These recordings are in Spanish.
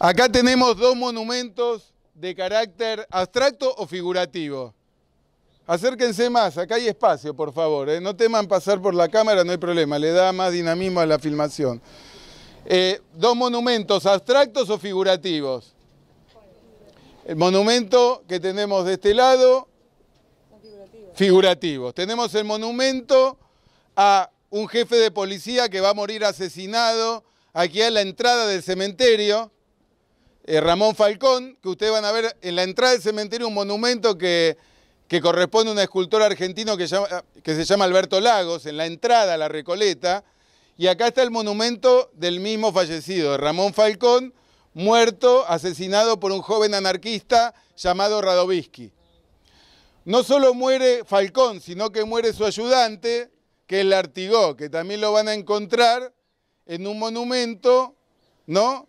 Acá tenemos dos monumentos de carácter abstracto o figurativo. Acérquense más, acá hay espacio, por favor. ¿eh? No teman pasar por la cámara, no hay problema, le da más dinamismo a la filmación. Eh, dos monumentos, abstractos o figurativos. El monumento que tenemos de este lado, figurativo. Tenemos el monumento a un jefe de policía que va a morir asesinado aquí a la entrada del cementerio eh, Ramón Falcón, que ustedes van a ver en la entrada del cementerio un monumento que, corresponde a un escultor argentino que, que se llama Alberto Lagos, en la entrada a la Recoleta. Y acá está el monumento del mismo fallecido, Ramón Falcón, muerto, asesinado por un joven anarquista llamado Radovisky. No solo muere Falcón, sino que muere su ayudante, que es Artigó, que también lo van a encontrar en un monumento, ¿no?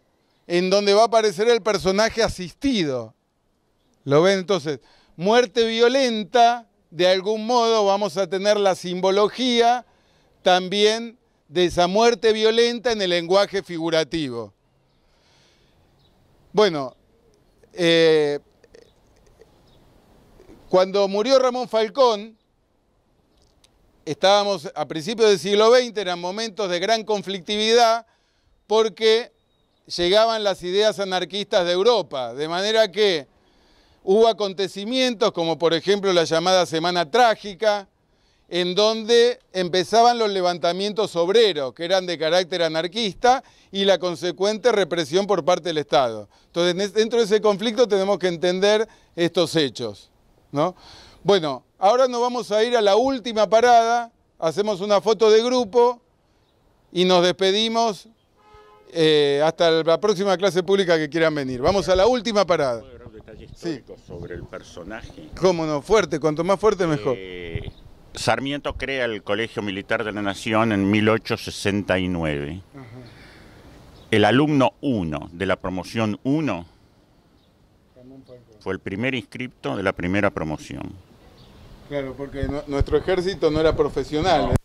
en donde va a aparecer el personaje asistido. ¿Lo ven entonces? Muerte violenta, de algún modo vamos a tener la simbología también de esa muerte violenta en el lenguaje figurativo. Bueno, eh, cuando murió Ramón Falcón, estábamos a principios del siglo XX, eran momentos de gran conflictividad, porque llegaban las ideas anarquistas de Europa, de manera que hubo acontecimientos como por ejemplo la llamada Semana Trágica, en donde empezaban los levantamientos obreros, que eran de carácter anarquista, y la consecuente represión por parte del Estado. Entonces, dentro de ese conflicto tenemos que entender estos hechos. ¿no? Bueno, ahora nos vamos a ir a la última parada, hacemos una foto de grupo y nos despedimos eh, hasta la próxima clase pública que quieran venir. Vamos a la última parada. Sí. sobre el personaje. Cómo no, fuerte, cuanto más fuerte eh, mejor. Sarmiento crea el Colegio Militar de la Nación en 1869. El alumno 1 de la promoción 1 fue el primer inscripto de la primera promoción. Claro, porque nuestro ejército no era profesional.